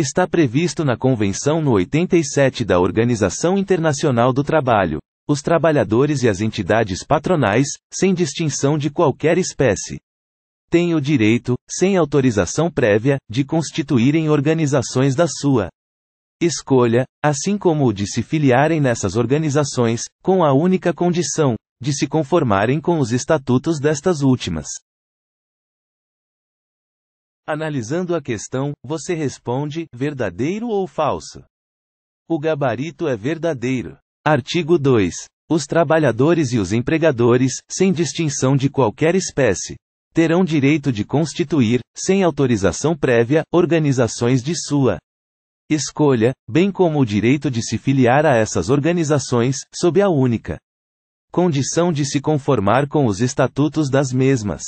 está previsto na Convenção no 87 da Organização Internacional do Trabalho. Os trabalhadores e as entidades patronais, sem distinção de qualquer espécie, têm o direito, sem autorização prévia, de constituírem organizações da sua escolha, assim como o de se filiarem nessas organizações, com a única condição de se conformarem com os estatutos destas últimas. Analisando a questão, você responde: verdadeiro ou falso? O gabarito é verdadeiro. Artigo 2. Os trabalhadores e os empregadores, sem distinção de qualquer espécie, terão direito de constituir, sem autorização prévia, organizações de sua escolha, bem como o direito de se filiar a essas organizações, sob a única condição de se conformar com os estatutos das mesmas.